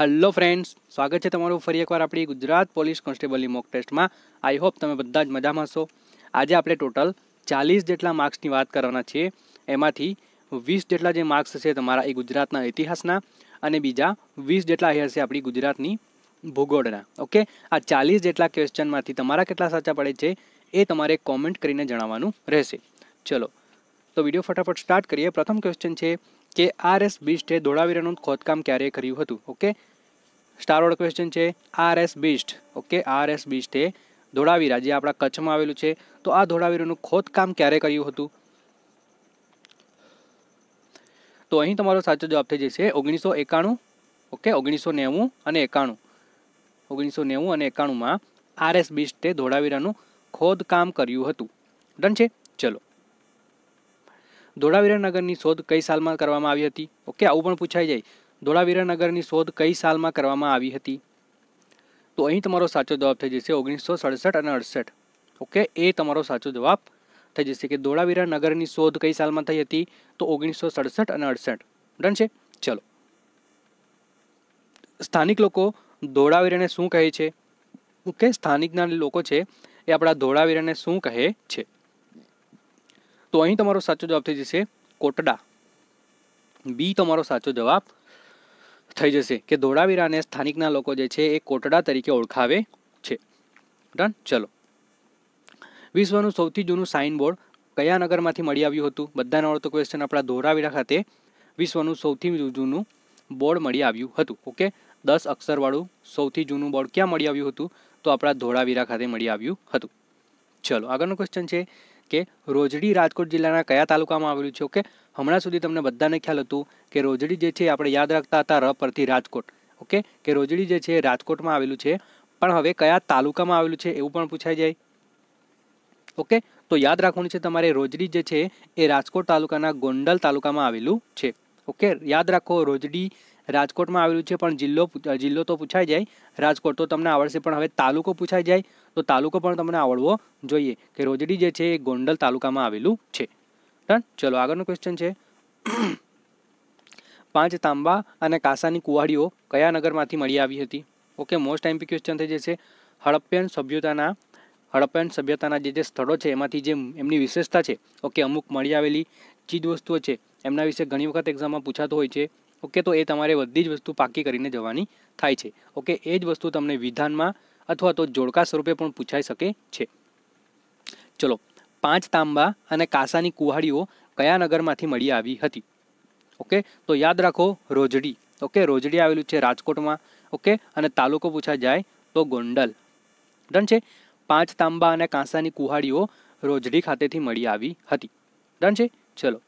hello friends સ્વાગત છે તમારું ફરી એકવાર આપણી ગુજરાત પોલીસ કોન્સ્ટેબલની મોક ટેસ્ટમાં આઈ હોપ તમે બધા જ મજામાં છો આજે આપણે ટોટલ ચાલીસ જેટલા માર્ક્સની વાત કરવાના છીએ એમાંથી વીસ જેટલા જે માર્ક્સ છે તમારા એ ગુજરાતના ઇતિહાસના અને બીજા વીસ જેટલા હશે આપણી ગુજરાતની ભૂગોળના ઓકે આ ચાલીસ જેટલા ક્વેશ્ચનમાંથી તમારા કેટલા સાચા પડે છે એ તમારે કોમેન્ટ કરીને જણાવવાનું રહેશે ચલો તો વિડીયો ફટાફટ સ્ટાર્ટ કરીએ પ્રથમ ક્વેશ્ચન છે કે આર એસ બિસ્ટે ધોળાવીરાનું ખોદકામ ક્યારે કર્યું હતું ઓકે સ્ટાર સ્ટારોડ ક્વેશ્ચન છે R S Bisht okay R S બિસ્ટે ધોળાવીરા જે આપણા કચ્છમાં આવેલું છે તો આ ધોળાવીરાનું ખોદકામ ક્યારે કર્યું હતું તો અહીં તમારો સાચો જવાબ થઈ જશે ઓગણીસો એકાણું ઓકે ઓગણીસો નેવું અને એકાણું ઓગણીસો નેવું અને એકાણુંમાં આર એસ બિસ્ટે ધોળાવીરાનું ખોદકામ કર્યું હતું ડન છે ચલો ધોળાવીરાનગરની શોધ કઈ સાલમાં કરવામાં આવી હતી ઓકે આવું પણ પૂછાઈ જાય ધોળાવીરાનગરની શોધ કઈ સાલમાં કરવામાં આવી હતી તો અહીં તમારો સાચો જવાબ થઈ જશે ઓગણીસો સડસઠ અને અડસઠ ઓકે એ તમારો સાચો જવાબ થઈ જશે કે ધોળાવીરા નગરની શોધ કઈ સાલમાં થઈ હતી તો ઓગણીસો સડસઠ અને અડસઠ ડન છે ચલો સ્થાનિક લોકો ધોળાવીરાને શું કહે છે ઓકે સ્થાનિક લોકો છે એ આપણા ધોળાવીરાને શું કહે છે તો અહીં તમારો સાચો જવાબ થઈ જશે કોટડા બી તમારો સાચો જવાબ થઈ જશે કે ધોળાવીરાને સ્થાનિકના લોકો જે છે એ કોટડા તરીકે ઓળખાવે છે ડન ચલો વિશ્વનું સૌથી જૂનું સાઇન બોર્ડ કયા નગરમાંથી મળી આવ્યું હતું બધાને ઓળખતો ક્વેશ્ચન આપણા ધોળાવીરા ખાતે વિશ્વનું સૌથી જૂનું બોર્ડ મળી આવ્યું હતું ઓકે દસ અક્ષરવાળું સૌથી જૂનું બોર્ડ ક્યાં મળી આવ્યું હતું તો આપણા ધોળાવીરા ખાતે મળી આવ્યું હતું ચલો આગળનો ક્વેશ્ચન છે કે રોજડી રાજકોટ જિલ્લાના કયા તાલુકામાં આવેલું છે ઓકે હમણાં સુધી તમને બધાને ખ્યાલ હતું કે રોજડી જે છે આપણે યાદ રાખતા હતા ર પરથી રાજકોટ ઓકે કે રોજડી જે છે રાજકોટમાં આવેલું છે પણ હવે કયા તાલુકામાં આવેલું છે એવું પણ પૂછાઈ જાય ઓકે તો યાદ રાખવાનું છે તમારે રોજડી જે છે એ રાજકોટ તાલુકાના ગોંડલ તાલુકામાં આવેલું છે ઓકે યાદ રાખો રોજડી રાજકોટમાં આવેલું છે પણ જિલ્લો જિલ્લો તો પૂછાઈ જાય રાજકોટ તો તમને આવડશે પણ હવે તાલુકો પૂછાઈ જાય તો તાલુકો પણ તમને આવડવો જોઈએ કે રોજડી જે છે એ ગોંડલ તાલુકામાં આવેલું છે ડન ચલો આગળનું ક્વેશ્ચન છે પાંચ તાંબા અને કાસાની કુવાડીઓ કયા નગરમાંથી મળી આવી હતી ઓકે મોસ્ટ એમપી ક્વેશ્ચન થઈ જશે હડપ્પેન સભ્યતાના હડપ્પેન સભ્યતાના જે જે સ્થળો છે એમાંથી જે એમની વિશેષતા છે ઓકે અમુક મળી આવેલી ચીજવસ્તુઓ છે એમના વિશે ઘણી વખત એક્ઝામમાં પૂછાતો હોય છે ઓકે તો એ તમારે બધી જ વસ્તુ પાકી કરીને જવાની થાય છે ઓકે એ જ વસ્તુ તમને વિધાનમાં અથવા તો જોડકા સ્વરૂપે પણ પૂછાઈ શકે છે ચલો પાંચ તાંબા અને કાંસાની કુહાડીઓ કયા નગરમાંથી મળી આવી હતી ઓકે તો યાદ રાખો રોજડી ઓકે રોજડી આવેલું છે રાજકોટમાં ઓકે અને તાલુકો પૂછા જાય તો ગોંડલ ડન છે પાંચ તાંબા અને કાંસાની કુહાડીઓ રોજડી ખાતેથી મળી આવી હતી ડન છે ચલો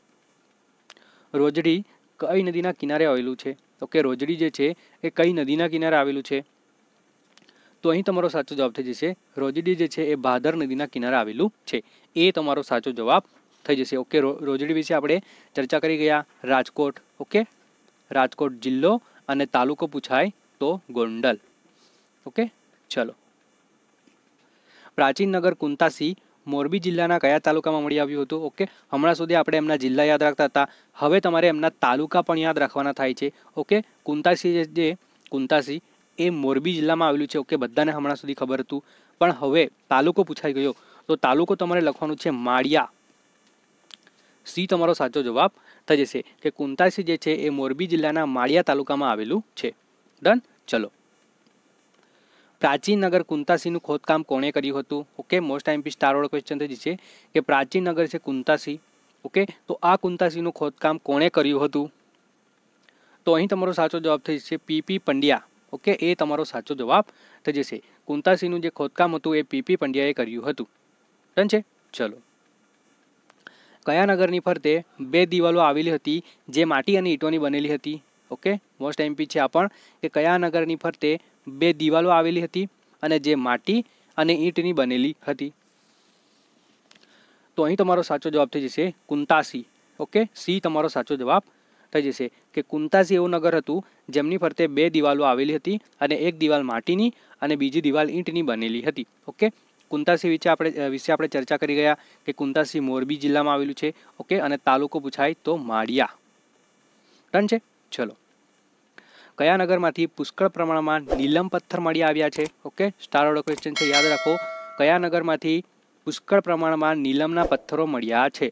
રોજડી કઈ નદીના કિનારે આવેલું છે ઓકે રોજડી જે છે એ કઈ નદીના કિનારે આવેલું છે તો અહીં તમારો સાચો જવાબ થઈ જશે રોજડી જે છે એ ભાદર નદીના કિનારે આવેલું છે એ તમારો સાચો જવાબ થઈ જશે ઓકે રોજડી વિશે આપણે ચર્ચા કરી ગયા રાજકોટ ઓકે રાજકોટ જિલ્લો અને તાલુકો પૂછાય તો ગોંડલ ઓકે ચલો પ્રાચીન નગર કુંતાસી મોરબી જિલ્લાના કયા તાલુકામાં મળી આવ્યું હતું ઓકે હમણાં સુધી આપણે એમના જિલ્લા યાદ રાખતા હતા હવે તમારે એમના તાલુકા પણ યાદ રાખવાના થાય છે ઓકે કુંતાસી જે કુંતાસી એ મોરબી જિલ્લામાં આવેલું છે ઓકે બધાને હમણાં સુધી ખબર હતું પણ હવે તાલુકો પૂછાઈ ગયો તો તાલુકો તમારે લખવાનું છે માળિયા સી તમારો સાચો જવાબ થઈ જશે કે કુંતાસી જે છે એ મોરબી જિલ્લાના માળિયા તાલુકામાં આવેલું છે ડન ચલો પ્રાચીન નગર કુંતાસીનું ખોદકામ કોણે કર્યું હતું ઓકે મોસ્ટ ટાઈમ પી સ્ટારવાળો ક્વેશ્ચન થઈ છે કે પ્રાચીન નગર છે કુંતાસી ઓકે તો આ કુંતાસીનું ખોદકામ કોણે કર્યું હતું તો અહીં તમારો સાચો જવાબ થઈ જશે પીપી પંડ્યા ઓકે એ તમારો સાચો જવાબ થઈ જશે કુંતાસીનું જે ખોદકામ હતું એ પીપી પંડ્યાએ કર્યું હતું ડન છે ચલો કયા નગરની ફરતે બે દિવાલો આવેલી હતી જે માટી અને ઈંટોની બનેલી હતી ઓકે મોસ્ટ એમપી છે આ પણ કે કયા નગરની ફરતે બે દિવાલો આવેલી હતી અને જે માટી અને ઈંટની બનેલી હતી તો અહીં તમારો સાચો જવાબ થઈ જશે કુંતાસી ઓકે સી તમારો સાચો જવાબ થઈ જશે કે કુંતાસી એવું નગર હતું જેમની ફરતે બે દિવાલો આવેલી હતી અને એક દિવાલ માટીની અને બીજી દિવાલ ઈંટની બનેલી હતી ઓકે કુંતાસી વિશે આપણે વિશે આપણે ચર્ચા કરી ગયા કે કુંતાસી મોરબી જિલ્લામાં આવેલું છે ઓકે અને તાલુકો પૂછાય તો માળિયા ડન છે ચલો કયા નગરમાંથી પુષ્કળ પ્રમાણમાં નીલમ પથ્થર મળી આવ્યા છે ઓકે સ્ટારોડો ક્વેશ્ચન છે યાદ રાખો કયા નગરમાંથી પુષ્કળ પ્રમાણમાં નીલમના પથ્થરો મળ્યા છે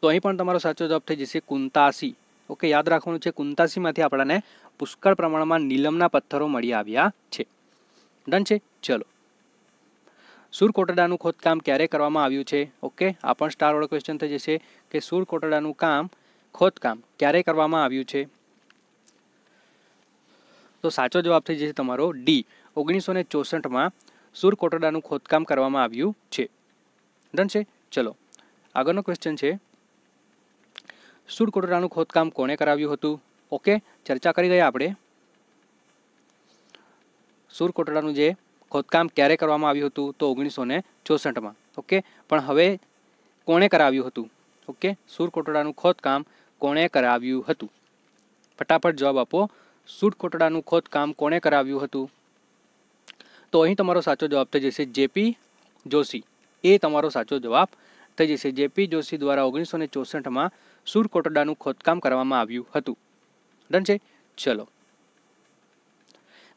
તો અહીં પણ તમારો સાચો જવાબ થઈ જશે કુંતાસી ઓકે યાદ રાખવાનું છે કુંતાસીમાંથી આપણને પુષ્કળ પ્રમાણમાં નીલમના પથ્થરો મળી આવ્યા છે ડન છે ચલો સુર કોટડાનું ખોદકામ ક્યારે કરવામાં આવ્યું છે ઓકે આ પણ સ્ટાર વાળો ક્વેશ્ચન થઈ જશે કે સુર સુરકોટડાનું કામ ખોદકામ ક્યારે કરવામાં આવ્યું છે તો સાચો જવાબ થઈ જશે તમારો ડી ઓગણીસો ને ચોસઠમાં સુર કોટડાનું ખોદકામ કરવામાં આવ્યું છે ડન છે ચલો આગળનો ક્વેશ્ચન છે સુડકોટરાનું ખોદકામ કોણે કરાવ્યું હતું ઓકે ચર્ચા કરી ગયા આપણે સુરકોટડાનું જે ખોદકામ ક્યારે કરવામાં આવ્યું હતું તો ઓગણીસો ને ચોસઠમાં ઓકે પણ હવે કોણે કરાવ્યું હતું ઓકે સુરકોટડાનું ખોદકામ કોણે કરાવ્યું હતું ફટાફટ જવાબ આપો સુરકોટડાનું ખોદકામ કોણે કરાવ્યું હતું તો અહીં તમારો સાચો જવાબ થઈ જશે જેપી જોશી એ તમારો સાચો જવાબ થઈ જશે જેપી જોશી દ્વારા ઓગણીસો ને ચોસઠમાં સુરકોટડાનું ખોદકામ કરવામાં આવ્યું હતું ડન છે ચલો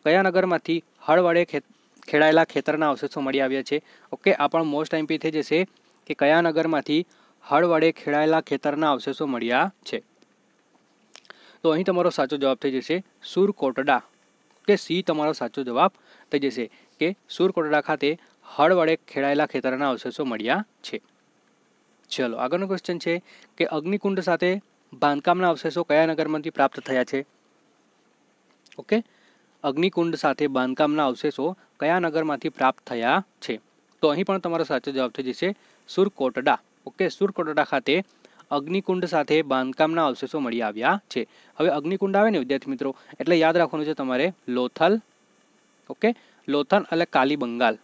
કયા નગરમાંથી હળવળે ખેડાયેલા ખેતરના અવશેષો મળી આવ્યા છે ઓકે આ પણ મોસ્ટ એમપી થઈ જશે કે કયા નગરમાંથી હળવડે ખેડાયેલા ખેતરના અવશેષો મળ્યા છે તો અહીં તમારો સાચો જવાબ થઈ જશે સુરકોટડા કે સી તમારો સાચો જવાબ થઈ જશે કે સુરકોટડા ખાતે હળવડે ખેડાયેલા ખેતરના અવશેષો મળ્યા છે ચલો આગળનો ક્વેશ્ચન છે કે અગ્નિકુંડ સાથે બાંધકામના અવશેષો કયા નગરમાંથી પ્રાપ્ત થયા છે ઓકે અગ્નિકુંડ સાથે બાંધકામના અવશેષો કયા નગરમાંથી પ્રાપ્ત થયા છે તો અહીં પણ તમારો સાચો જવાબ થઈ જશે સુરકોટડા ઓકે સુરકોટડા ખાતે અગ્નિકુંડ સાથે બાંધકામના અવશેષો મળી આવ્યા છે હવે અગ્નિકુંડ આવે ને વિદ્યાર્થી મિત્રો એટલે યાદ રાખવાનું છે તમારે લોથલ ઓકે લોથલ એટલે Kalibangan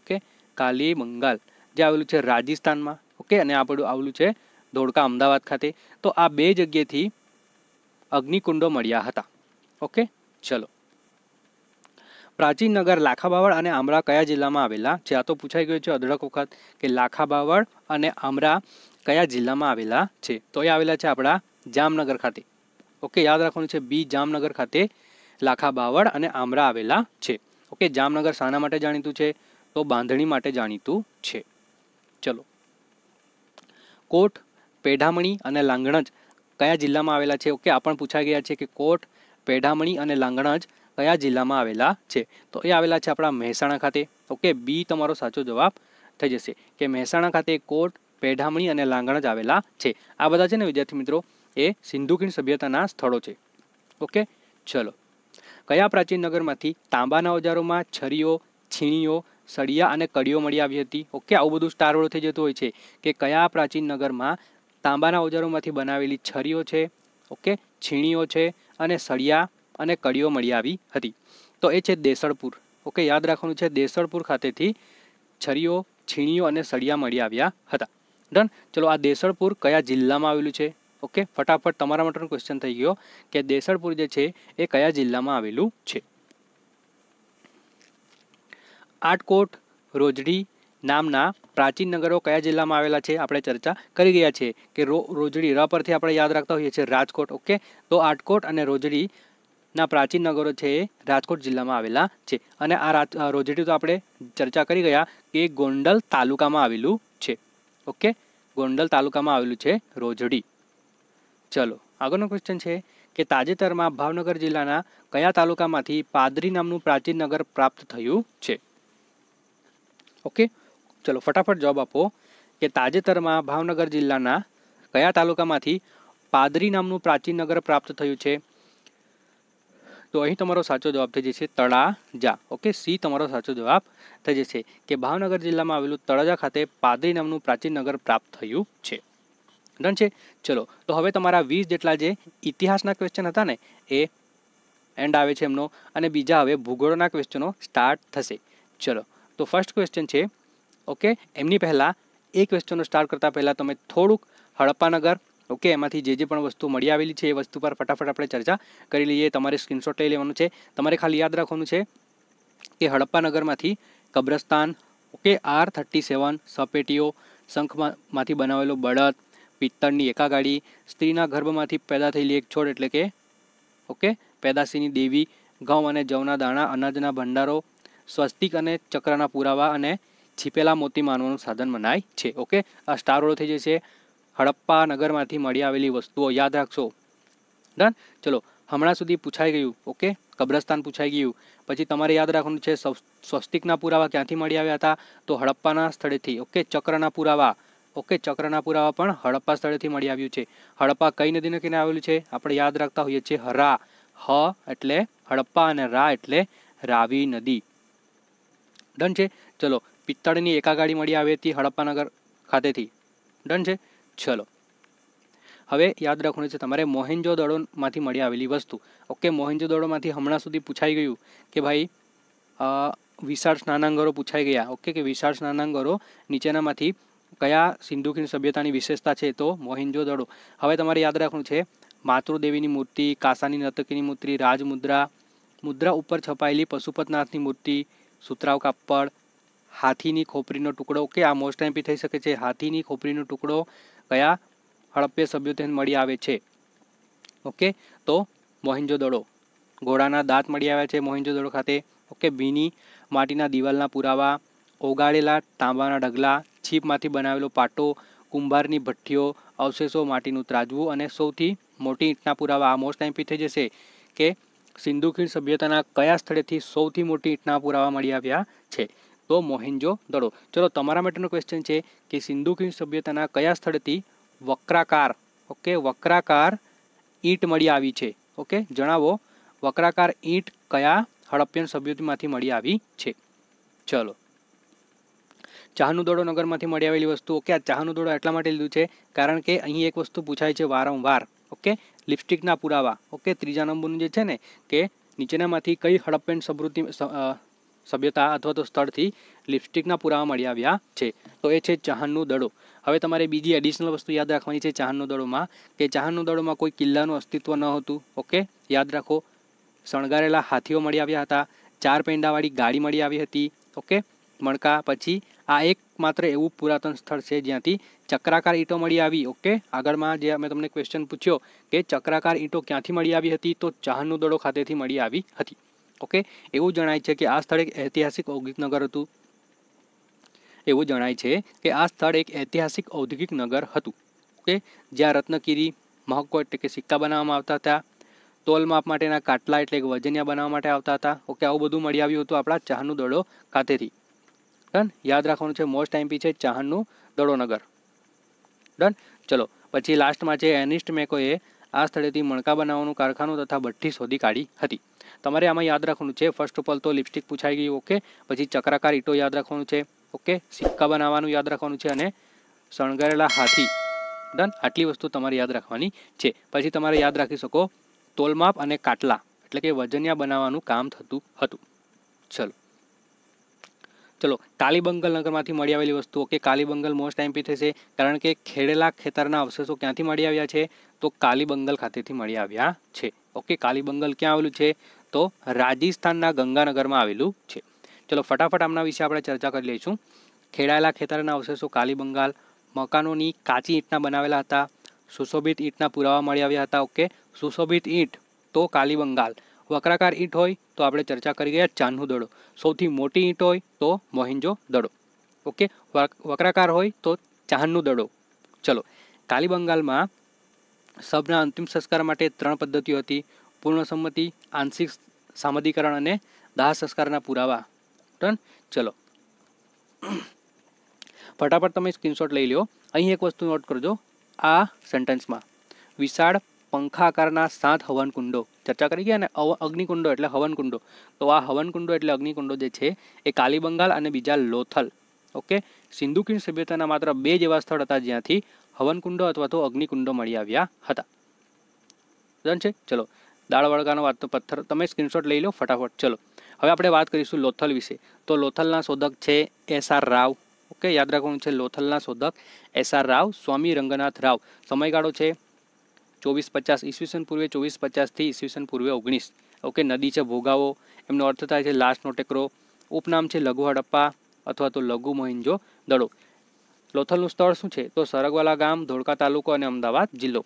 okay Kalibangan જે આવેલું છે રાજસ્થાનમાં ઓકે અને આપણું આવેલું છે ધોળકા અમદાવાદ ખાતે તો આ બે જગ્યાથી અગ્નિકુંડો મળ્યા હતા ઓકે ચલો પ્રાચીન નગર લાખાબાવળ અને આમરા કયા જિલ્લામાં આવેલા છે આ તો પૂછાઈ ગયો છે અઢળક વખત કે લાખાબાવળ અને આમરા કયા જિલ્લામાં આવેલા છે તો એ આવેલા છે આપણા જામનગર ખાતે ઓકે યાદ રાખવાનું છે બી જામનગર ખાતે લાખાબાવળ અને આમરા આવેલા છે ઓકે જામનગર શાના માટે જાણીતું છે તો બાંધણી માટે જાણીતું છે ચલો કોટ પેઢામણી અને લાંગણજ કયા જિલ્લામાં આવેલા છે ઓકે આ પણ પૂછાઈ ગયા છે કે કોટ પેઢામણી અને લાંગણજ કયા જિલ્લામાં આવેલા છે તો એ આવેલા છે આપણા મહેસાણા ખાતે ઓકે બી તમારો સાચો જવાબ થઈ જશે કે મહેસાણા ખાતે કોટ પેઢામણી અને લાંગણજ આવેલા છે આ બધા છે ને વિદ્યાર્થી મિત્રો એ સિંધુ સભ્યતાના સ્થળો છે ઓકે ચલો કયા પ્રાચીન નગરમાંથી તાંબાના ઓજારોમાં છરીઓ છીણીઓ સળિયા અને કડીઓ મળી આવી હતી ઓકે આવું બધું સ્ટારવાળું થઈ જતું હોય છે કે કયા પ્રાચીન નગરમાં તાંબાના ઓજારોમાંથી બનાવેલી છરીઓ છે ઓકે છીણીઓ છે અને સળિયા અને કડીઓ મળી આવી હતી તો એ છે દેસળપુર ઓકે યાદ રાખવાનું છે દેસળપુર ખાતેથી છરીઓ છીણીઓ અને સળિયા મળી આવ્યા હતા ડન ચલો આ દેસળપુર કયા જિલ્લામાં આવેલું છે ઓકે ફટાફટ તમારા માટેનો ક્વેશ્ચન થઈ ગયો કે દેસળપુર જે છે એ કયા જિલ્લામાં આવેલું છે આટકોટ રોજડી નામના પ્રાચીન નગરો કયા જિલ્લામાં આવેલા છે આપણે ચર્ચા કરી ગયા છે કે રો રોજડી ર પરથી આપણે યાદ રાખતા હોઈએ છીએ રાજકોટ ઓકે તો આટકોટ અને રોજડીના પ્રાચીન નગરો છે એ રાજકોટ જિલ્લામાં આવેલા છે અને આ રોજડી તો આપણે ચર્ચા કરી ગયા કે ગોંડલ તાલુકામાં આવેલું છે ઓકે ગોંડલ તાલુકામાં આવેલું છે રોજડી ચલો આગળનો ક્વેશ્ચન છે કે તાજેતરમાં ભાવનગર જિલ્લાના કયા તાલુકામાંથી પાદરી નામનું પ્રાચીન નગર પ્રાપ્ત થયું છે ઓકે ચલો ફટાફટ જવાબ આપો કે તાજેતરમાં ભાવનગર જિલ્લાના કયા તાલુકામાંથી પાદરી નામનું પ્રાચીન નગર પ્રાપ્ત થયું છે તો અહીં તમારો સાચો જવાબ થઈ જશે તળાજા ઓકે સી તમારો સાચો જવાબ થઈ જશે કે ભાવનગર જિલ્લામાં આવેલું તળાજા ખાતે પાદરી નામનું પ્રાચીન નગર પ્રાપ્ત થયું છે ડન છે ચલો તો હવે તમારા વીસ જેટલા જે ઇતિહાસના ક્વેશ્ચન હતા ને એ એન્ડ આવે છે એમનો અને બીજા હવે ભૂગોળના ક્વેશ્ચનો સ્ટાર્ટ થશે ચલો તો ફર્સ્ટ ક્વેશ્ચન છે ઓકે એમની પહેલાં એ ક્વેશ્ચનનો સ્ટાર્ટ કરતાં પહેલાં તમે થોડુંક હડપ્પાનગર ઓકે એમાંથી જે જે પણ વસ્તુ મળી આવેલી છે એ વસ્તુ પર ફટાફટ આપણે ચર્ચા કરી લઈએ તમારે સ્ક્રીનશોટ લઈ લેવાનું છે તમારે ખાલી યાદ રાખવાનું છે કે હડપ્પાનગરમાંથી કબ્રસ્તાન ઓકે આર થર્ટી સેવન સપેટીઓ શંખમાંથી બનાવેલો બળદ પિત્તળની એકાગાડી સ્ત્રીના ગર્ભમાંથી પેદા થયેલી એક છોડ એટલે કે ઓકે પેદાશીની દેવી ઘઉં અને જવના દાણા અનાજના ભંડારો સ્વસ્તિક અને ચક્રના પુરાવા અને છીપેલા મોતી માનવાનું સાધન મનાય છે ઓકે આ સ્ટાર સ્ટારોળો થઈ છે હડપ્પા નગરમાંથી મળી આવેલી વસ્તુઓ યાદ રાખશો ડન ચલો હમણાં સુધી પૂછાઈ ગયું ઓકે કબ્રસ્તાન પૂછાઈ ગયું પછી તમારે યાદ રાખવાનું છે સ્વસ્તિકના પુરાવા ક્યાંથી મળી આવ્યા હતા તો હડપ્પાના સ્થળેથી ઓકે ચક્રના પુરાવા ઓકે ચક્રના પુરાવા પણ હડપ્પા સ્થળેથી મળી આવ્યું છે હડપ્પા કઈ નદીને કિનારે આવેલું છે આપણે યાદ રાખતા હોઈએ છીએ હરા હ એટલે હડપ્પા અને રા એટલે રાવી નદી ڈن છે ચલો પિત્ટાડીની એકા ગાડી મળી આવે થી હડપ્પાનગર ખાતે થી ડન છે ચલો હવે યાદ રાખવાનું છે તમારે મોહેંજોદડોમાંથી મળી આવેલી વસ્તુ ઓકે મોહેંજોદડોમાંથી હમણાં સુધી પૂછાઈ ગયું કે ભાઈ અ વિશાર્શ નાનંગરો પૂછાઈ ગયા ઓકે કે વિશાર્શ નાનંગરો નીચેનામાંથી કયા સિંધુખીણ સભ્યતાની વિશેષતા છે તો મોહેંજોદડો હવે તમારે યાદ રાખવાનું છે માતૃદેવીની મૂર્તિ કાસાની નટકીની મૂર્તિ રાજમુદ્રા મુદ્રા ઉપર છપાયેલી પશુપતનાથની મૂર્તિ સુતરાવ કાપડ હાથીની ખોપરીનો ટુકડો કે આ મોસ્ટ એમ્પી થઈ શકે છે હાથીની ખોપરીનો ટુકડો કયા હડપ્પે સભ્યો તેને મળી આવે છે ઓકે તો મોહિંજો દડો ઘોડાના દાંત મળી આવ્યા છે મોહિંજોદડો ખાતે ઓકે ભીની માટીના દિવાલના પુરાવા ઓગાળેલા તાંબાના ઢગલા છીપમાંથી બનાવેલો પાટો કુંભારની ભઠ્ઠીઓ અવશેષો માટીનું ત્રાજવું અને સૌથી મોટી ઈંટના પુરાવા આ મોસ્ટ એમ્પી થઈ જશે કે સિંધુ ખીણ સભ્યતાના કયા સ્થળેથી સૌથી મોટી ઈંટના પુરાવા મળી આવ્યા છે તો મોહેન્જો દડો ચલો તમારા માટેનો ક્વેશ્ચન છે કે સિંધુ ખીણ સભ્યતાના કયા સ્થળેથી વક્રાકાર ઓકે વક્રાકાર ઈંટ મળી આવી છે ઓકે જણાવો વક્રાકાર ઈંટ કયા હડપ્પિયન સભ્યોમાંથી મળી આવી છે ચલો ચાહનું દોડો નગરમાંથી મળી આવેલી વસ્તુ ઓકે આ ચાહનું દોડો એટલા માટે લીધું છે કારણ કે અહીં એક વસ્તુ પૂછાય છે વારંવાર ઓકે લિપસ્ટિકના પુરાવા ઓકે ત્રીજા નંબરનું જે છે ને કે નીચેનામાંથી કઈ હડપ્પેન સમૃદ્ધિ સભ્યતા અથવા તો સ્થળથી લિપસ્ટિકના પુરાવા મળી આવ્યા છે તો એ છે ચાહનનો દડો હવે તમારે બીજી એડિશનલ વસ્તુ યાદ રાખવાની છે ચાહનનો દડોમાં કે ચાહનનો દડોમાં કોઈ કિલ્લાનું અસ્તિત્વ ન હતું ઓકે યાદ રાખો શણગારેલા હાથીઓ મળી આવ્યા હતા ચાર પેંડાવાળી ગાડી મળી આવી હતી ઓકે મણકા પછી આ એક માત્ર એવું પુરાતન સ્થળ છે જ્યાંથી ચક્રાકાર ઈંટો મળી આવી ઓકે આગળમાં જે મેં તમને ક્વેશ્ચન પૂછ્યો કે ચક્રાકાર ઈંટો ક્યાંથી મળી આવી હતી તો ચાહનનો દડો ખાતેથી મળી આવી હતી ઓકે એવું જણાય છે કે આ સ્થળ એક ઐતિહાસિક ઔદ્યોગિક નગર હતું એવું જણાય છે કે આ સ્થળ એક ઐતિહાસિક ઔદ્યોગિક નગર હતું ઓકે જ્યાં રત્નકીરી મહકો એટલે કે સિક્કા બનાવવામાં આવતા હતા તોલમાપ માટેના કાટલા એટલે કે વજનિયા બનાવવા માટે આવતા હતા ઓકે આવું બધું મળી આવ્યું હતું આપણા ચાહનું દડો ખાતેથી ડન યાદ રાખવાનું છે મોસ્ટ આઈમપી છે ચાહનનું દડોનગર ડન ચલો પછી લાસ્ટમાં છે એનિસ્ટ મેકોએ આ સ્થળેથી મણકા બનાવવાનું કારખાનું તથા ભઠ્ઠી શોધી કાઢી હતી તમારે આમાં યાદ રાખવાનું છે ફર્સ્ટ ઓફ ઓલ તો લિપસ્ટિક પૂછાઈ ગઈ ઓકે પછી ચક્રાકાર ઈટો યાદ રાખવાનું છે ઓકે સિક્કા બનાવવાનું યાદ રાખવાનું છે અને શણગારેલા હાથી ડન આટલી વસ્તુ તમારે યાદ રાખવાની છે પછી તમારે યાદ રાખી શકો તોલમાપ અને કાટલા એટલે કે વજનિયા બનાવવાનું કામ થતું હતું ચલો ચલો કાલીબંગલ નગરમાંથી મળી આવેલી વસ્તુ ઓકે કાલીબંગલ મોસ્ટ ટાઈમપી થશે કારણ કે ખેડેલા ખેતરના અવશેષો ક્યાંથી મળી આવ્યા છે તો કાલીબંગલ ખાતેથી મળી આવ્યા છે ઓકે કાલીબંગલ ક્યાં આવેલું છે તો રાજસ્થાનના ગંગાનગરમાં આવેલું છે ચલો ફટાફટ આમના વિશે આપણે ચર્ચા કરી લઈશું ખેડાયેલા ખેતરના અવશેષો કાલીબંગાલ મકાનોની કાચી ઈંટના બનાવેલા હતા સુશોભિત ઈંટના પુરાવા મળી આવ્યા હતા ઓકે સુશોભિત ઈંટ તો કાલીબંગાલ વક્રાકાર ઈંટ હોય તો આપણે ચર્ચા કરી ગયા ચાંદનું દડો સૌથી મોટી ઈંટ હોય તો મોહિંજો દડો ઓકે વક્રાકાર હોય તો ચાહનનું દડો ચલો કાલી બંગાળમાં શબના અંતિમ સંસ્કાર માટે ત્રણ પદ્ધતિઓ હતી પૂર્ણ સંમતિ આંશિક સામદીકરણ અને દાહ સંસ્કારના પુરાવા ડન ચલો ફટાફટ તમે સ્ક્રીનશોટ લઈ લો અહીં એક વસ્તુ નોટ કરજો આ સેન્ટેન્સમાં વિશાળ પંખાકારના સાત હવનકુંડો ચર્ચા કરી ગયા અને અગ્નિકુંડો એટલે હવનકુંડો તો આ હવનકુંડો એટલે અગ્નિકુંડો જે છે એ કાલી બંગાળ અને બીજા લોથલ ઓકે સિંધુ સભ્યતાના માત્ર બે જ એવા સ્થળ હતા જ્યાંથી હવનકુંડો અથવા તો અગ્નિકુંડો મળી આવ્યા હતા છે ચલો દાળ વળગાનો વાત તો પથ્થર તમે સ્ક્રીનશોટ લઈ લો ફટાફટ ચલો હવે આપણે વાત કરીશું લોથલ વિશે તો લોથલના શોધક છે એસ આર રાવ ઓકે યાદ રાખવાનું છે લોથલના શોધક એસ આર રાવ સ્વામી રંગનાથ રાવ સમયગાળો છે ચોવીસ પચાસ ઈસવીસન પૂર્વે ચોવીસ પચાસથી ઈસવીસન પૂર્વે ઓગણીસ ઓકે નદી છે ભોગાવો એમનો અર્થ થાય છે લાસ્ટનો ટેકરો ઉપનામ છે લઘુ હડપ્પા અથવા તો લઘુ મહિન્જો દડો લોથલનું સ્થળ શું છે તો સરગવાલા ગામ ધોળકા તાલુકો અને અમદાવાદ જિલ્લો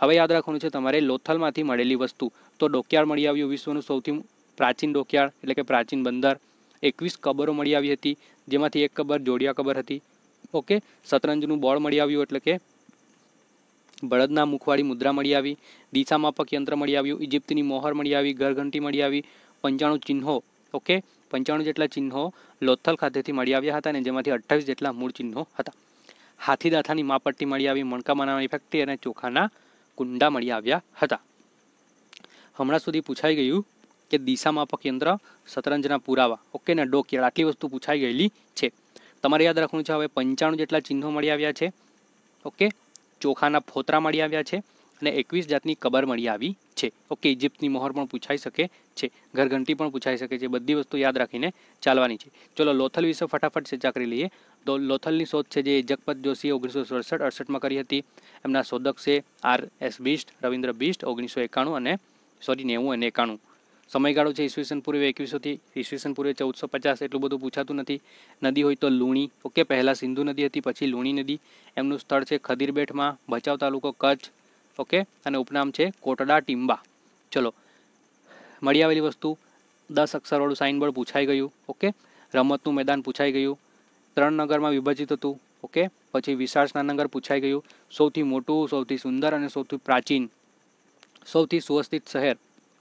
હવે યાદ રાખવાનું છે તમારે લોથલમાંથી મળેલી વસ્તુ તો ડોકિયાળ મળી આવ્યું વિશ્વનું સૌથી પ્રાચીન ડોકિયાળ એટલે કે પ્રાચીન બંદર એકવીસ કબરો મળી આવી હતી જેમાંથી એક કબર જોડિયા કબર હતી ઓકે શતરંજનું બોર્ડ મળી આવ્યું એટલે કે બળદના મુખવાળી મુદ્રા મળી આવી દિશામાપક યંત્ર મળી આવ્યું ઇજિપ્તની મોહર મળી આવી ઘરઘંટી મળી આવી પંચાણું ચિહ્નો ઓકે પંચાણું જેટલા ચિહ્નો લોથલ ખાતેથી મળી આવ્યા હતા અને જેમાંથી અઠ્ઠાવીસ જેટલા મૂળ ચિહ્નો હતા હાથીદાથાની માપટ્ટી મળી આવી મણકા બનાવવાની ફેક્ટરી અને ચોખાના કુંડા મળી આવ્યા હતા હમણાં સુધી પૂછાઈ ગયું કે દિશામાપક યંત્ર શતરંજના પુરાવા ઓકે ને ડોકિયાળ આટલી વસ્તુ પૂછાઈ ગયેલી છે તમારે યાદ રાખવું છે હવે પંચાણું જેટલા ચિહ્નો મળી આવ્યા છે ઓકે ચોખાના ફોતરા મળી આવ્યા છે અને એકવીસ જાતની કબર મળી આવી છે ઓકે ઇજિપ્તની મોહર પણ પૂછાઈ શકે છે ઘરઘંટી પણ પૂછાઈ શકે છે બધી વસ્તુ યાદ રાખીને ચાલવાની છે ચલો લોથલ વિશે ફટાફટ ચર્ચા કરી લઈએ તો લોથલની શોધ છે જે જગપત જોશીએ ઓગણીસો સડસઠ અડસઠમાં કરી હતી એમના શોધક છે આર એસ બિસ્ટ રવિન્દ્ર બિસ્ટ ઓગણીસો એકાણું અને સોરી નેવું અને એકાણું સમયગાળો છે ઈસવીસન પૂર્વે એકવીસોથી ઈસવીસન પૂર્વે ચૌદસો પચાસ એટલું બધું પૂછાતું નથી નદી હોય તો લુણી ઓકે પહેલાં સિંધુ નદી હતી પછી લુણી નદી એમનું સ્થળ છે ખદીરબેઠમાં ભચાઉ તાલુકો કચ્છ ઓકે અને ઉપનામ છે કોટડા ટીંબા ચલો મળી આવેલી વસ્તુ દસ અક્ષરવાળું સાઇનબોર્ડ પૂછાઈ ગયું ઓકે રમતનું મેદાન પૂછાઈ ગયું ત્રણ નગરમાં વિભાજિત હતું ઓકે પછી વિશાળ સ્નાનગર પૂછાઈ ગયું સૌથી મોટું સૌથી સુંદર અને સૌથી પ્રાચીન સૌથી સુવસ્થિત શહેર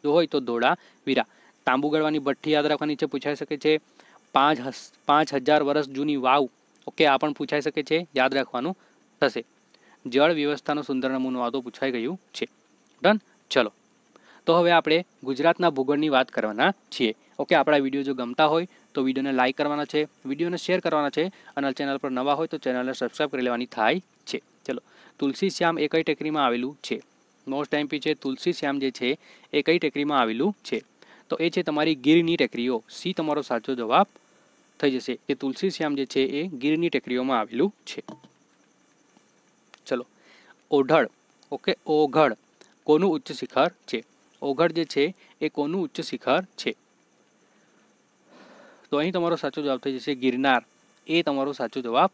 હોય તો ધોળા વીરા તાંબુ ગળવાની ભઠ્ઠી યાદ રાખવાની છે પૂછાઈ શકે છે પાંચ પાંચ હજાર વર્ષ જૂની વાવ ઓકે આ પણ પૂછાઈ શકે છે યાદ રાખવાનું થશે જળ વ્યવસ્થાનું સુંદર નમૂનો આ તો પૂછાઈ ગયું છે ડન ચલો તો હવે આપણે ગુજરાતના ભૂગોળની વાત કરવાના છીએ ઓકે આપણા વિડીયો જો ગમતા હોય તો વિડીયોને લાઇક કરવાના છે વિડીયોને શેર કરવાના છે અને ચેનલ પર નવા હોય તો ચેનલને સબસ્ક્રાઈબ કરી લેવાની થાય છે ચલો તુલસી શ્યામ એકઈ ટેકરીમાં આવેલું છે મોસ્ટ ટાઈમ પી છે તુલસી શ્યામ જે છે એ કઈ ટેકરીમાં આવેલું છે તો એ છે તમારી ગીરની ટેકરીઓ સી તમારો સાચો જવાબ થઈ જશે કે તુલસી શ્યામ જે છે એ ગીરની ટેકરીઓમાં આવેલું છે ચલો ઓઢળ ઓકે ઓઘડ કોનું ઉચ્ચ શિખર છે ઓઘડ જે છે એ કોનું ઉચ્ચ શિખર છે તો અહીં તમારો સાચો જવાબ થઈ જશે ગિરનાર એ તમારો સાચો જવાબ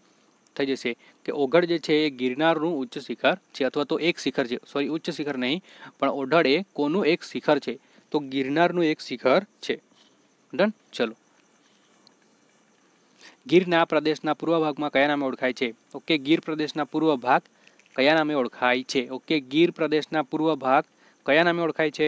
થઈ જશે કે ઓગઢ જે છે એ ગિરનારનું ઉચ્ચ શિખર છે અથવા તો એક શિખર છે સોરી ઉચ્ચ શિખર નહીં પણ ઓઢળ એ કોનું એક શિખર છે તો ગિરનારનું એક શિખર છે ડન ચલો ગીરના પ્રદેશના પૂર્વ ભાગમાં કયા નામે ઓળખાય છે ઓકે ગીર પ્રદેશના પૂર્વ ભાગ કયા નામે ઓળખાય છે ઓકે ગીર પ્રદેશના પૂર્વ ભાગ કયા નામે ઓળખાય છે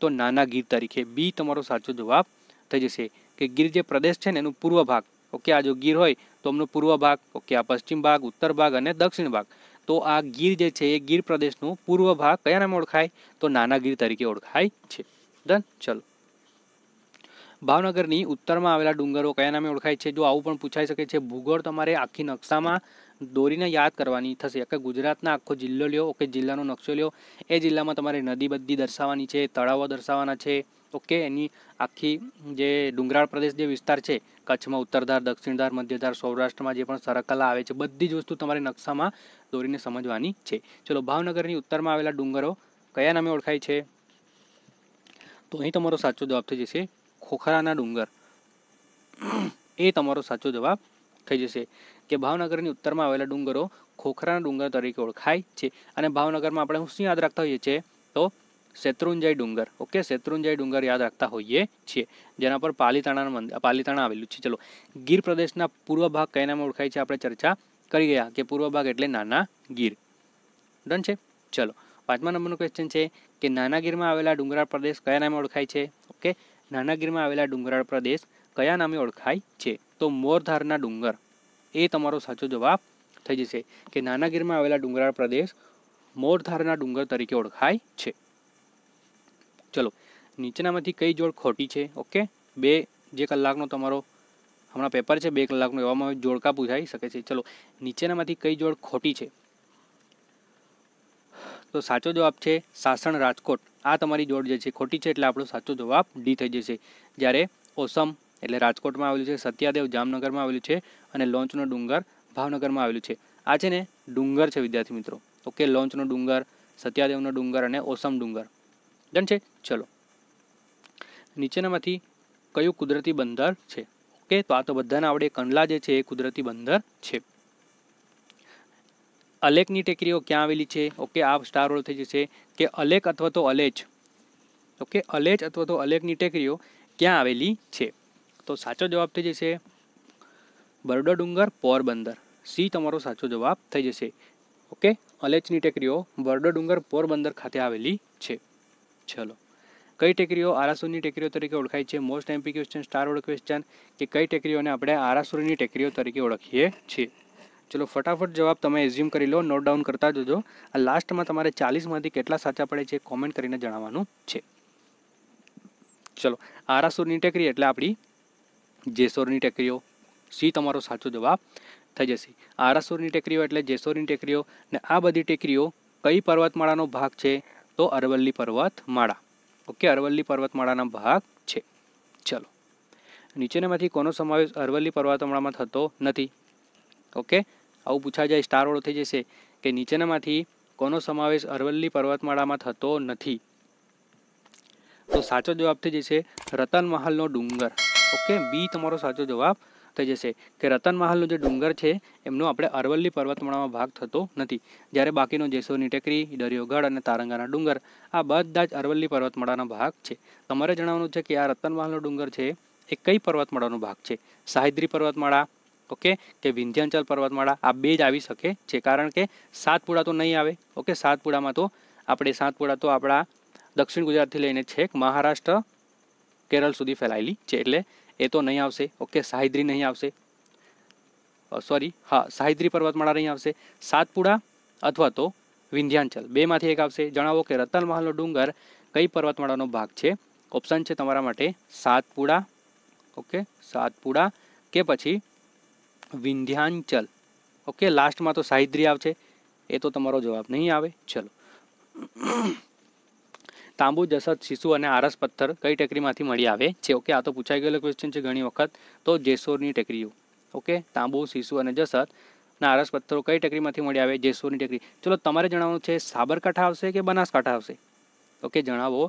તો નાના ગીર તરીકે બી તમારો સાચો જવાબ થઈ જશે કે ગીર જે પ્રદેશ છે ને એનું પૂર્વ ભાગ ઓકે આ જો ગીર હોય તો તોમનો પૂર્વ ભાગ ઓકે આ પશ્ચિમ ભાગ ઉત્તર ભાગ અને દક્ષિણ ભાગ તો આ ગીર જે છે એ ગીર પ્રદેશનું પૂર્વ ભાગ કયા નામે ઓળખાય તો નાના ગીર તરીકે ઓળખાય છે ડન ચલો ભાવનગરની ઉત્તરમાં આવેલા ડુંગરો કયા નામે ઓળખાય છે જો આવું પણ પૂછાઈ શકે છે ભૂગોળ તમારે આખી નકશામાં દોરીને યાદ કરવાની થશે કે ગુજરાતના આખો જિલ્લો લ્યો કે જિલ્લાનો નકશો લ્યો એ જિલ્લામાં તમારે નદી બધી દર્શાવવાની છે તળાવો દર્શાવવાના છે તો કે એની આખી જે ડુંગરાળ પ્રદેશ જે વિસ્તાર છે કચ્છમાં ઉત્તરધાર દક્ષિણધાર મધ્યધાર સૌરાષ્ટ્રમાં જે પણ સરકલા આવે છે બધી જ વસ્તુ તમારે નકશામાં દોરીને સમજવાની છે ચલો ભાવનગરની ઉત્તરમાં આવેલા ડુંગરો કયા નામે ઓળખાય છે તો અહીં તમારો સાચો જવાબ થઈ જશે ખોખરાના ડુંગર એ તમારો સાચો જવાબ થઈ જશે કે ભાવનગરની ઉત્તરમાં આવેલા ડુંગરો ખોખરાના ડુંગર તરીકે ઓળખાય છે અને ભાવનગરમાં આપણે હું શું યાદ રાખતા હોઈએ છીએ તો શેત્રુંજય ડુંગર ઓકે શેત્રુંજય ડુંગર યાદ રાખતા હોઈએ છીએ જેના પર પાલીતાણા મંદિર પાલીતાણા આવેલું છે ચલો ગીર પ્રદેશના પૂર્વ ભાગ કયા નામે ઓળખાય છે આપણે ચર્ચા કરી ગયા કે પૂર્વ ભાગ એટલે નાના ગીર ડન છે ચલો પાંચમા નંબરનું ક્વેશ્ચન છે કે નાના ગીરમાં આવેલા ડુંગરાળ પ્રદેશ કયા નામે ઓળખાય છે ઓકે નાના ગીરમાં આવેલા ડુંગરાળ પ્રદેશ કયા નામે ઓળખાય છે તો મોરધારના ડુંગર એ તમારો સાચો જવાબ થઈ જશે કે નાના ગીરમાં આવેલા ડુંગરાળ પ્રદેશ મોરધારના ડુંગર તરીકે ઓળખાય છે ચલો નીચેનામાંથી કઈ જોડ ખોટી છે ઓકે બે જે કલાકનો તમારો હમણાં પેપર છે બે કલાકનો એવામાં જોડકા પૂછાઈ શકે છે ચલો નીચેનામાંથી કઈ જોડ ખોટી છે તો સાચો જવાબ છે સાસણ રાજકોટ આ તમારી જોડ જે છે ખોટી છે એટલે આપણો સાચો જવાબ ડી થઈ જશે જ્યારે ઓસમ એટલે રાજકોટમાં આવેલું છે સત્યાદેવ જામનગરમાં આવેલું છે અને લોન્ચનો ડુંગર ભાવનગરમાં આવેલું છે આ છે ને ડુંગર છે વિદ્યાર્થી મિત્રો ઓકે લોન્ચનો ડુંગર સત્યાદેવનો ડુંગર અને ઓસમ ડુંગર ડન છે ચલો નીચેનામાંથી કયું કુદરતી બંદર છે ઓકે તો આ તો બધાને આવડે કંડલા જે છે એ કુદરતી બંદર છે અલેકની ટેકરીઓ ક્યાં આવેલી છે ઓકે આ સ્ટાર રોડ થઈ જશે કે અલેક અથવા તો અલેચ ઓકે અલેચ અથવા તો અલેકની ટેકરીઓ ક્યાં આવેલી છે તો સાચો જવાબ થઈ જશે બરડો ડુંગર પોરબંદર સી તમારો સાચો જવાબ થઈ જશે ઓકે અલેચની ટેકરીઓ બરડો ડુંગર પોરબંદર ખાતે આવેલી છે ચલો કઈ ટેકરીઓ આરાસુરની ટેકરીઓ તરીકે ઓળખાય છે મોસ્ટ એમપી ક્વેશ્ચન સ્ટાર વોર્ડ ક્વેશ્ચન કે કઈ ટેકરીઓને આપણે આરાસુરની ટેકરીઓ તરીકે ઓળખીએ છીએ ચલો ફટાફટ જવાબ તમે એઝ્યુમ કરી લો નોટ ડાઉન કરતા જજો આ લાસ્ટમાં તમારે ચાલીસમાંથી કેટલા સાચા પડે છે કોમેન્ટ કરીને જણાવવાનું છે ચલો આરાસુરની ટેકરી એટલે આપણી જેસોરની ટેકરીઓ સી તમારો સાચો જવાબ થઈ જશે આરાસુરની ટેકરીઓ એટલે જેસોરની ટેકરીઓ ને આ બધી ટેકરીઓ કઈ પર્વતમાળાનો ભાગ છે તો અરવલ્લી પર્વતમાળા ઓકે અરવલ્લી પર્વતમાળાના ભાગ છે ચલો નીચેનામાંથી કોનો સમાવેશ અરવલ્લી પર્વતમાળામાં થતો નથી ઓકે આવું પૂછા જાય સ્ટાર ઓળો થઈ જશે કે નીચેનામાંથી કોનો સમાવેશ અરવલ્લી પર્વતમાળામાં થતો નથી તો સાચો જવાબ થઈ જશે રતન મહાલનો ડુંગર ઓકે બી તમારો સાચો જવાબ થઈ જશે કે રતન મહાલનો જે ડુંગર છે એમનો આપણે અરવલ્લી પર્વતમાળામાં ભાગ થતો નથી જ્યારે બાકીનો જેસોની ટેકરી દરિયોગઢ અને તારંગાના ડુંગર આ બધા જ અરવલ્લી પર્વતમાળાનો ભાગ છે તમારે જણાવવાનું છે કે આ રતન મહાલનો ડુંગર છે એ કઈ પર્વતમાળાનો ભાગ છે સાહિદ્રી પર્વતમાળા ઓકે કે વિંધ્યાંચલ પર્વતમાળા આ બે જ આવી શકે છે કારણ કે સાતપુડા તો નહીં આવે ઓકે સાતપુડામાં તો આપણે સાતપુડા તો આપણા દક્ષિણ ગુજરાતથી લઈને છેક મહારાષ્ટ્ર કેરળ સુધી ફેલાયેલી છે એટલે એ તો નહીં આવશે ઓકે સાહિદ્રી નહીં આવશે સોરી હા સાહિદ્રી પર્વતમાળા નહીં આવશે સાતપુડા અથવા તો વિંધ્યાંચલ બેમાંથી એક આવશે જણાવો કે રતનમહાલનો ડુંગર કઈ પર્વતમાળાનો ભાગ છે ઓપ્શન છે તમારા માટે સાતપુડા ઓકે સાતપુડા કે પછી વિંધ્યાંચલ ઓકે લાસ્ટમાં તો સાહિદ્રી આવશે એ તો તમારો જવાબ નહીં આવે ચલો તાંબુ જસત શિશુ અને આરસ પથ્થર કઈ ટેકરીમાંથી મળી આવે છે ઓકે આ તો પૂછાઈ ગયેલો ક્વેશ્ચન છે ઘણી વખત તો જેસોરની ટેકરીઓ ઓકે તાંબુ શિશુ અને જસત ના આરસ પથ્થરો કઈ ટેકરીમાંથી મળી આવે જેસોરની ટેકરી ચલો તમારે જણાવવાનું છે સાબરકાંઠા આવશે કે બનાસકાંઠા આવશે ઓકે જણાવો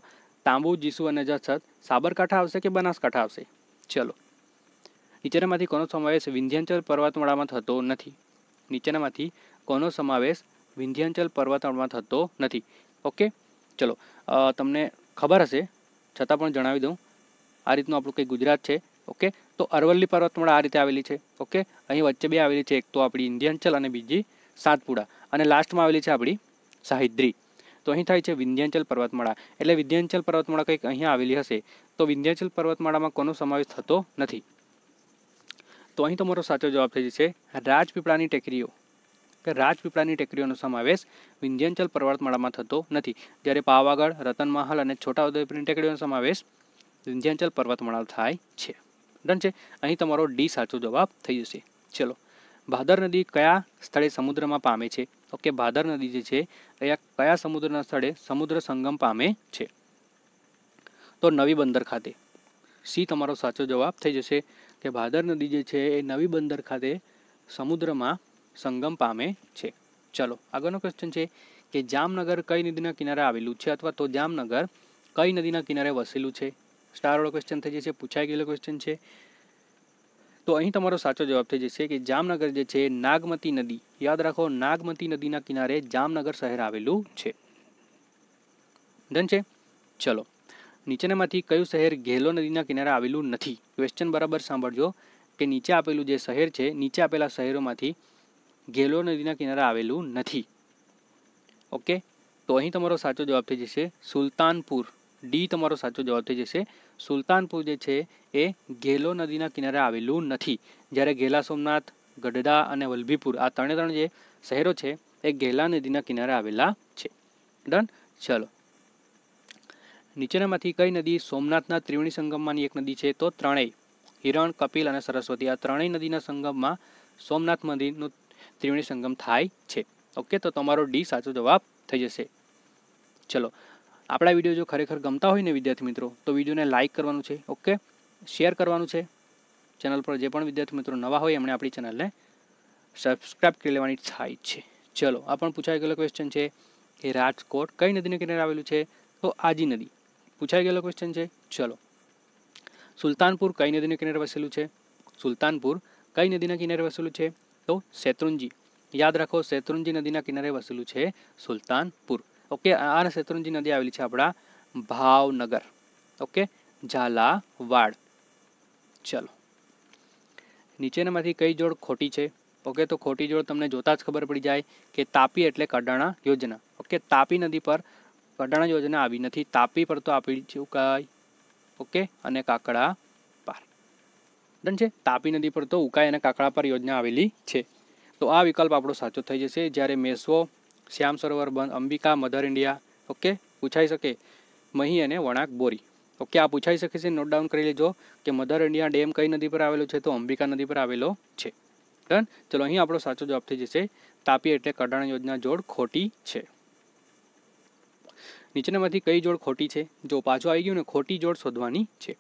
તાંબુ જીસુ અને જસત સાબરકાંઠા આવશે કે બનાસકાંઠા આવશે ચલો નીચેનામાંથી કોનો સમાવેશ વિંધ્યાંચલ પર્વતમાળામાં થતો નથી નીચેનામાંથી કોનો સમાવેશ વિંધ્યાંચલ પર્વતમાળામાં થતો નથી ઓકે ચલો તમને ખબર હશે છતાં પણ જણાવી દઉં આ રીતનું આપણું કંઈક ગુજરાત છે ઓકે તો અરવલ્લી પર્વતમાળા આ રીતે આવેલી છે ઓકે અહીં વચ્ચે બે આવેલી છે એક તો આપણી વિંધ્યાંચલ અને બીજી સાતપુડા અને લાસ્ટમાં આવેલી છે આપણી સાહિદ્રી તો અહીં થાય છે વિંધ્યાંચલ પર્વતમાળા એટલે વિંધ્યાંચલ પર્વતમાળા કંઈક અહીંયા આવેલી હશે તો વિંધ્યાચલ પર્વતમાળામાં કોનો સમાવેશ થતો નથી તો અહીં તમારો સાચો જવાબ થઈ જશે રાજપીપળાની ટેકરીઓ કે રાજપીપળાની ટેકરીઓનો સમાવેશ વિંધ્યાંચલ પર્વતમાળામાં થતો નથી જ્યારે પાવાગઢ રતનમહલ અને છોટાઉદેપુરની ટેકરીઓનો સમાવેશ વિંધ્યાંચલ પર્વતમાળા થાય છે ડન છે અહીં તમારો ડી સાચો જવાબ થઈ જશે ચલો ભાદર નદી કયા સ્થળે સમુદ્રમાં પામે છે તો કે ભાદર નદી જે છે એ કયા સમુદ્રના સ્થળે સમુદ્ર સંગમ પામે છે તો નવી બંદર ખાતે સી તમારો સાચો જવાબ થઈ જશે કે ભાદર નદી જે છે એ નવી બંદર ખાતે સમુદ્રમાં સંગમ પામે છે ચલો આગળનો ક્વેશ્ચન છે કે જામનગર કઈ નદીના કિનારે આવેલું છે અથવા તો જામનગર કઈ નદીના કિનારે વસેલું છે સ્ટારવાળો ક્વેશ્ચન થઈ જશે પૂછાઈ ગયેલો ક્વેશ્ચન છે તો અહીં તમારો સાચો જવાબ થઈ જશે કે જામનગર જે છે નાગમતી નદી યાદ રાખો નાગમતી નદીના કિનારે જામનગર શહેર આવેલું છે ડન છે ચલો નીચેનામાંથી કયું શહેર ઘેલો નદીના કિનારે આવેલું નથી ક્વેશ્ચન બરાબર સાંભળજો કે નીચે આપેલું જે શહેર છે નીચે આપેલા શહેરોમાંથી ગેલોર નદીના કિનારે આવેલું નથી ઓકે તો અહીં તમારો સાચો જવાબ થઈ જશે સુલતાનપુર ડી તમારો સાચો જવાબ થઈ જશે સુલતાનપુર જે છે એ ગેલો નદીના કિનારે આવેલું નથી જ્યારે ગેલા સોમનાથ ગઢડા અને વલભીપુર આ ત્રણે ત્રણ જે શહેરો છે એ ગેલા નદીના કિનારે આવેલા છે ડન ચલો નીચેનામાંથી કઈ નદી સોમનાથના ત્રિવેણી સંગમમાંની એક નદી છે તો ત્રણેય હિરણ કપિલ અને સરસ્વતી આ ત્રણેય નદીના સંગમમાં સોમનાથ મંદિરનું ત્રિવેણી સંગમ થાય છે ઓકે તો તમારો ડી સાચો જવાબ થઈ જશે ચલો આપણા વિડીયો જો ખરેખર ગમતા હોય ને વિદ્યાર્થી મિત્રો તો વિડીયોને લાઇક કરવાનું છે ઓકે શેર કરવાનું છે ચેનલ પર જે પણ વિદ્યાર્થી મિત્રો નવા હોય એમણે આપણી ચેનલને સબસ્ક્રાઇબ કરી લેવાની થાય છે ચલો આ પણ પૂછાઈ ગયેલો ક્વેશ્ચન છે કે રાજકોટ કઈ નદીને કિનારે આવેલું છે તો આજી નદી પૂછાઈ ગયેલો ક્વેશ્ચન છે ચલો સુલતાનપુર કઈ નદીને કિનારે વસેલું છે સુલતાનપુર કઈ નદીના કિનારે વસેલું છે તો શેત્રુંજી યાદ રાખો શેત્રુંજી નદીના કિનારે વસેલું છે સુલતાનપુર ઓકે આ શેત્રુંજી નદી આવેલી છે આપણા ભાવનગર ઓકે ઝાલાવાડ ચલો નીચેનામાંથી કઈ જોડ ખોટી છે ઓકે તો ખોટી જોડ તમને જોતા જ ખબર પડી જાય કે તાપી એટલે કડાણા યોજના ઓકે તાપી નદી પર કડાણા યોજના આવી નથી તાપી પર તો આપી છે ઓકે અને કાકડા ડન છે તાપી નદી પર તો ઉકાઈ અને કાકડાપર યોજના આવેલી છે તો આ વિકલ્પ આપણો સાચો થઈ જશે જ્યારે મેસવો શ્યામ સરોવર બંધ અંબિકા મધર ઇન્ડિયા ઓકે પૂછાઈ શકે મહી અને વણાક બોરી ઓકે આ પૂછાઈ શકે છે નોટ ડાઉન કરી લેજો કે મધર ઇન્ડિયા ડેમ કઈ નદી પર આવેલો છે તો અંબિકા નદી પર આવેલો છે ડન ચલો અહીં આપણો સાચો જવાબ થઈ જશે તાપી એટલે કડાણ યોજના જોડ ખોટી છે નીચેનામાંથી કઈ જોડ ખોટી છે જો પાછું આવી ગયું ને ખોટી જોડ શોધવાની છે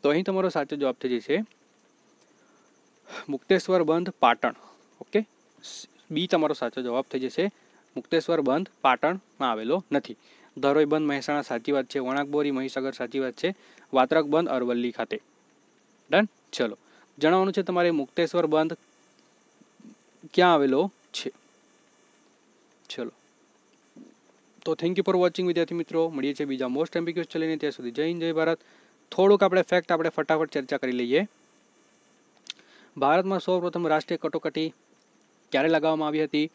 તો અહીં તમારો સાચો જવાબ થઈ જશે મુક્તેશ્વર બંધ પાટણ ઓકે બી તમારો સાચો જવાબ થઈ જશે મુક્તેશ્વર બંધ પાટણમાં આવેલો નથી ધરોઈ બંધ મહેસાણા સાચી વાત છે વણાકબોરી મહીસાગર સાચી વાત છે વાત્રક બંધ અરવલ્લી ખાતે ડન ચલો જણાવવાનું છે તમારે મુક્તેશ્વર બંધ ક્યાં આવેલો છે ચલો તો થેન્ક યુ ફોર વોચિંગ વિદ્યાર્થી મિત્રો મળીએ છીએ બીજા મોસ્ટ એમ્બિક્યુસ ચલીને ત્યાં સુધી જય હિન્દ જય ભારત થોડુંક આપણે ફેક્ટ આપણે ફટાફટ ચર્ચા કરી લઈએ ભારતમાં સૌપ્રથમ રાષ્ટ્રીય કટોકટી ક્યારે લગાવવામાં આવી હતી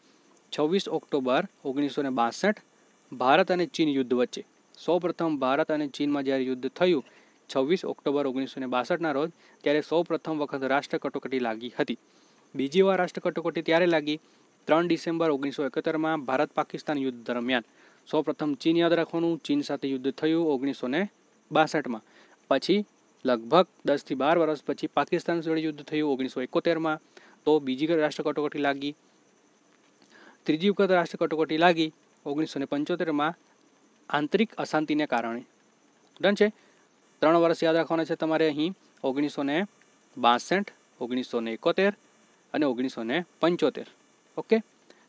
છવ્વીસ ઓક્ટોબર ઓગણીસો ને બાસઠ ભારત અને ચીન યુદ્ધ વચ્ચે સૌપ્રથમ ભારત અને ચીનમાં જ્યારે યુદ્ધ થયું છવ્વીસ ઓક્ટોબર ઓગણીસો ને બાસઠના રોજ ત્યારે સૌપ્રથમ વખત રાષ્ટ્ર કટોકટી લાગી હતી બીજી વાર રાષ્ટ્ર કટોકટી ત્યારે લાગી ત્રણ ડિસેમ્બર ઓગણીસો એકોતેરમાં ભારત પાકિસ્તાન યુદ્ધ દરમિયાન સૌપ્રથમ ચીન યાદ રાખવાનું ચીન સાથે યુદ્ધ થયું ઓગણીસો ને બાસઠમાં પછી લગભગ દસથી બાર વર્ષ પછી પાકિસ્તાન જોડે યુદ્ધ થયું ઓગણીસો એકોતેરમાં તો બીજી રાષ્ટ્ર કટોકટી લાગી ત્રીજી વખત રાષ્ટ્ર કટોકટી લાગી ઓગણીસો ને પંચોતેરમાં આંતરિક અશાંતિને કારણે ડન છે ત્રણ વર્ષ યાદ રાખવાના છે તમારે અહીં ઓગણીસો ને બાસઠ ઓગણીસો ને એકોતેર અને ઓગણીસો ને પંચોતેર ઓકે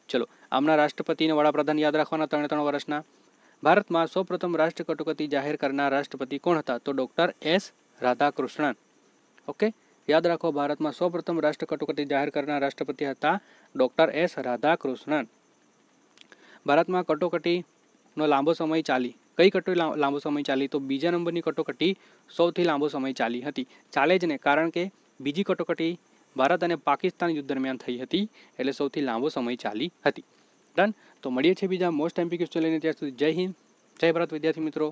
ચલો આમના રાષ્ટ્રપતિને વડાપ્રધાન યાદ રાખવાના ત્રણે ત્રણ વર્ષના ભારતમાં સૌપ્રથમ રાષ્ટ્ર કટોકટી જાહેર કરનાર રાષ્ટ્રપતિ કોણ હતા તો ડૉક્ટર એસ રાધાકૃષ્ણન ઓકે યાદ રાખો ભારતમાં સૌપ્રથમ રાષ્ટ્ર કટોકટી જાહેર કરનાર રાષ્ટ્રપતિ હતા ડૉક્ટર એસ રાધાકૃષ્ણન ભારતમાં કટોકટીનો લાંબો સમય ચાલી કઈ કટોકટી લાંબો સમય ચાલી તો બીજા નંબરની કટોકટી સૌથી લાંબો સમય ચાલી હતી ચાલે જ ને કારણ કે બીજી કટોકટી ભારત અને પાકિસ્તાન યુદ્ધ દરમિયાન થઈ હતી એટલે સૌથી લાંબો સમય ચાલી હતી ડન તો મળીએ છીએ બીજા મોસ્ટ એમપી ક્વેશ્ચન લઈને ત્યાં સુધી જય હિન્દ જય ભારત વિદ્યાર્થી મિત્રો